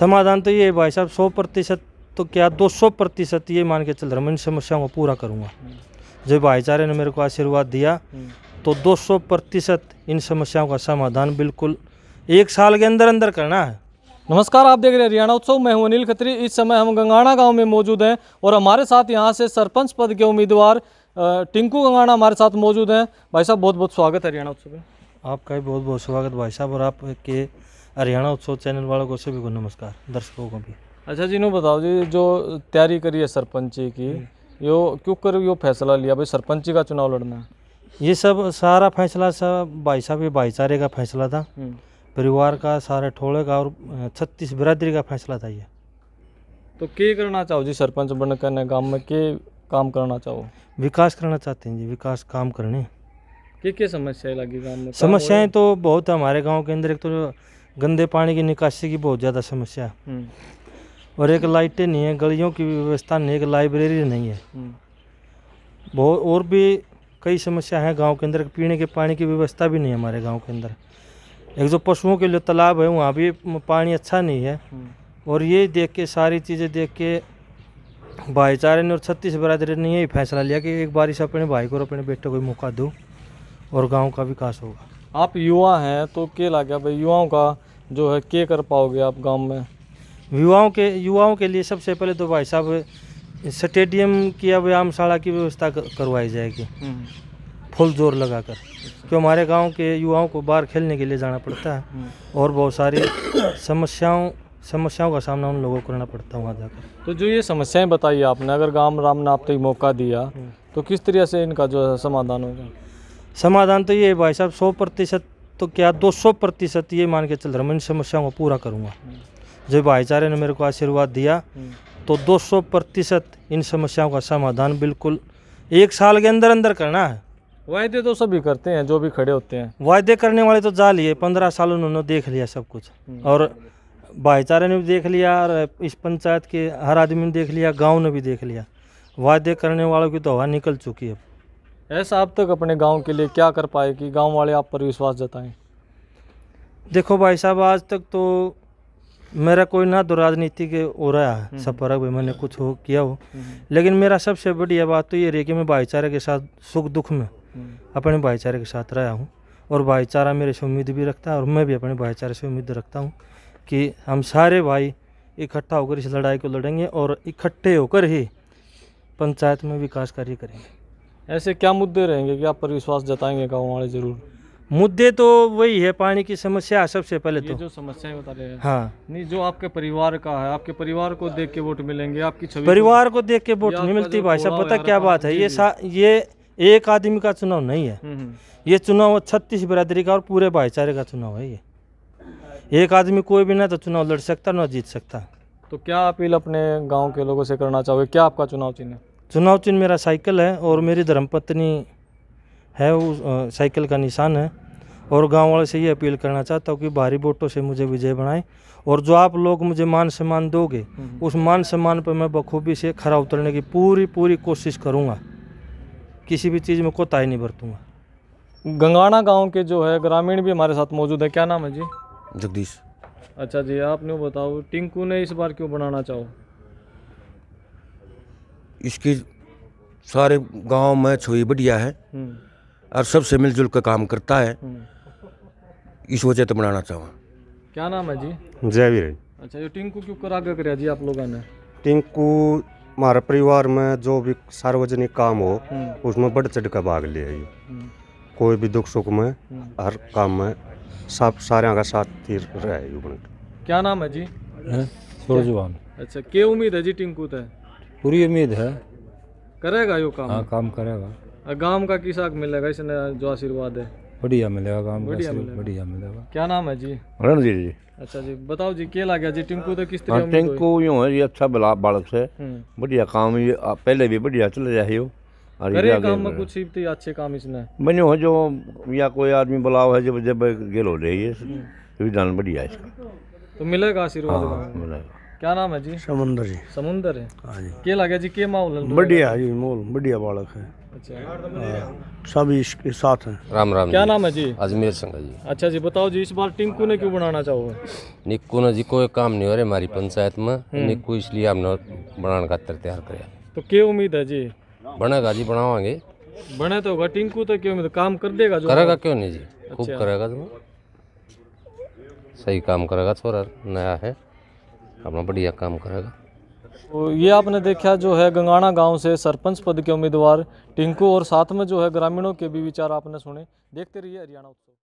समाधान तो ये है भाई साहब सौ प्रतिशत तो क्या दो सौ प्रतिशत ये मान के चल रहा मैं इन समस्याओं को पूरा करूँगा जब भाईचारे ने मेरे को आशीर्वाद दिया तो दो सौ प्रतिशत इन समस्याओं का समाधान बिल्कुल एक साल के अंदर अंदर करना है नमस्कार आप देख रहे हैं हरियाणा उत्सव मैं हूं अनिल खत्री इस समय हम गंगाणा गांव में मौजूद हैं और हमारे साथ यहां से सरपंच पद के उम्मीदवार टिंकू गंगाणा हमारे साथ मौजूद हैं भाई साहब बहुत बहुत स्वागत है हरियाणा उत्सव में आपका भी बहुत बहुत स्वागत भाई साहब और आपके हरियाणा उत्सव चैनल वालों को सभी को नमस्कार दर्शकों को भी अच्छा जी नो बताओ जी जो तैयारी करी है सरपंची की हम्म। यो क्यों कर यो फैसला लिया भाई सरपंची का चुनाव लड़ना ये सब सारा फैसला सब भाई साहब ये भाईचारे का फैसला था हम्म। परिवार का सारे ठोड़े का और छत्तीस बिरादरी का फैसला था ये तो के करना चाहो जी सरपंच बन करने गाँव में के काम करना चाहो विकास करना चाहते हैं जी विकास काम करने क्या क्या समस्याएं लगी गाँव में समस्याएं तो बहुत हमारे गाँव के अंदर एक तो गंदे पानी की निकासी की बहुत ज़्यादा समस्या है हम्म। और एक लाइटें नहीं है गलियों की व्यवस्था नहीं एक लाइब्रेरी नहीं है हम्म। बहुत और भी कई समस्या हैं गांव के अंदर पीने के पानी की व्यवस्था भी नहीं है हमारे गांव के अंदर एक जो पशुओं के लिए तालाब है वहाँ भी पानी अच्छा नहीं है हम्म। और ये देख के सारी चीज़ें देख के भाईचारे ने और छत्तीस बरादरी ने यही फैसला लिया कि एक बारिश अपने भाई को और अपने बेटे को मौका दूँ और गाँव का विकास होगा आप युवा हैं तो क्या लगे भाई युवाओं का जो है के कर पाओगे आप गांव में युवाओं के युवाओं के लिए सबसे पहले तो भाई साहब स्टेडियम की व्यायामशाला की व्यवस्था करवाई जाएगी हम्म। फुल जोर लगाकर अच्छा। क्यों हमारे गांव के युवाओं को बाहर खेलने के लिए जाना पड़ता है हम्म। और बहुत सारी समस्याओं समस्याओं का सामना उन लोगों को करना पड़ता है वहाँ जाकर तो जो ये समस्याएं बताई आपने अगर गांव राम ने आप तक मौका दिया हम्म। तो किस तरह से इनका जो है समाधान होगा समाधान तो ये भाई साहब सौ प्रतिशत तो क्या 200 प्रतिशत ये मान के चल रहा मैं समस्याओं को पूरा करूँगा जब भाईचारे ने मेरे को आशीर्वाद दिया तो 200 प्रतिशत इन समस्याओं का समाधान बिल्कुल एक साल के अंदर अंदर करना है वायदे तो सभी करते हैं जो भी खड़े होते हैं वायदे करने वाले तो जा लिए पंद्रह साल उन्होंने देख लिया सब कुछ हम्म। और भाईचारे ने भी देख लिया और इस पंचायत के हर आदमी ने देख लिया गाँव ने भी देख लिया वायदे करने वालों की तो हवा निकल चुकी है ऐसा आप तक अपने गांव के लिए क्या कर पाए कि गांव वाले आप पर विश्वास जताएं देखो भाई साहब आज तक तो मेरा कोई ना तो राजनीति के हो रहा है हम्म। सफर भाई मैंने कुछ हो किया हो हम्म। लेकिन मेरा सबसे बढ़िया बात तो ये रही कि मैं भाईचारे के साथ सुख दुख में हम्म। अपने भाईचारे के साथ रहा हूँ और भाईचारा मेरे से उम्मीद भी रखता है और मैं भी अपने भाईचारे से उम्मीद रखता हूँ कि हम सारे भाई इकट्ठा होकर इस लड़ाई को लड़ेंगे और इकट्ठे होकर ही पंचायत में विकास कार्य करेंगे ऐसे क्या मुद्दे रहेंगे कि आप पर विश्वास जताएंगे गाँव वाले जरूर मुद्दे तो वही है पानी की समस्या सबसे पहले तो जो समस्या बता रहे हैं हाँ नहीं जो आपके परिवार का है आपके परिवार को देख के वोट मिलेंगे आपकी छवि परिवार को देख के वोट नहीं मिलती भाई साहब पता क्या बात है ये ये एक आदमी का चुनाव नहीं है हम्म, हम्म। ये चुनाव छत्तीस बिरादरी का और पूरे भाईचारे का चुनाव है ये एक आदमी कोई भी ना तो चुनाव लड़ सकता ना जीत सकता तो क्या अपील अपने गांव के लोगों से करना चाहोगे क्या आपका चुनाव चिन्ह चुनाव चिन्ह मेरा साइकिल है और मेरी धर्मपत्नी है वो साइकिल का निशान है और गांव वाले से ये अपील करना चाहता हूँ कि भारी वोटों से मुझे विजय बनाएं और जो आप लोग मुझे मान सम्मान दोगे हम्म, हम्म। उस मान सम्मान पर मैं बखूबी से खरा उतरने की पूरी पूरी कोशिश करूँगा किसी भी चीज़ में कोताही नहीं बरतूँगा गंगाना गांव के जो है ग्रामीण भी हमारे साथ मौजूद है क्या नाम है जी जगदीश अच्छा जी आपने बताओ टिंकू ने इस बार क्यों बनाना चाहो इसकी सारे गांव में छोई बढ़िया है हम्म। और सबसे मिलजुल कर काम करता है हम्म। इस वजह तो बनाना चाहूँ क्या नाम है जी जयवीर अच्छा ये टिंकू क्यों कर आगे कराया जी आप लोगों ने टिंकू हमारे परिवार में जो भी सार्वजनिक काम हो हम्म। उसमें बढ़ चढ़ कर भाग लिया कोई भी दुख सुख में हर काम में सब सारे का साथ रहे क्या नाम है जी सूरजवान अच्छा क्या उम्मीद है जी टिंकू तो पूरी उम्मीद है करेगा यो काम हाँ काम करेगा गांव का किसाक मिलेगा इसने जो आशीर्वाद है बढ़िया मिलेगा काम बढ़िया मिलेगा क्या नाम है जी रणधीर जी अच्छा जी बताओ जी क्या लगा जी टिंकू तो किस तरह हाँ, टिंकू यूं है ये अच्छा बला बालक से हम्म। बढ़िया काम ये पहले भी बढ़िया चल रहा है करे काम में कुछ ही अच्छे काम इसने बनो है जो या कोई आदमी बुलाओ है जब जब गेलो रही हम्म। है सुविधान बढ़िया इसका तो मिलेगा आशीर्वाद हाँ, मिलेगा क्या नाम है जी समुंदर जी समुंदर है हाँ जी के लगे जी के माहौल है बढ़िया जी माहौल बढ़िया बालक है अच्छा हाँ, सभी इसके साथ हैं राम राम क्या नाम है जी अजमेर सिंह जी अच्छा जी बताओ जी इस बार टिंकू ने क्यों बनाना चाहोगे निक्कू ने जी कोई काम नहीं हो रहा हमारी पंचायत में हम्म। निक्कू इसलिए हमने बनाने खातर तैयार कर तो क्या उम्मीद है जी बनेगा जी बनावागे बने तो होगा टिंकू तो क्यों काम कर देगा जो करेगा क्यों नहीं जी खूब अच्छा। करेगा सही काम करेगा छोरा नया है अपना बढ़िया काम करेगा तो ये आपने देखा जो है गंगाना गांव से सरपंच पद के उम्मीदवार टिंकू और साथ में जो है ग्रामीणों के भी विचार आपने सुने देखते रहिए हरियाणा उत्सव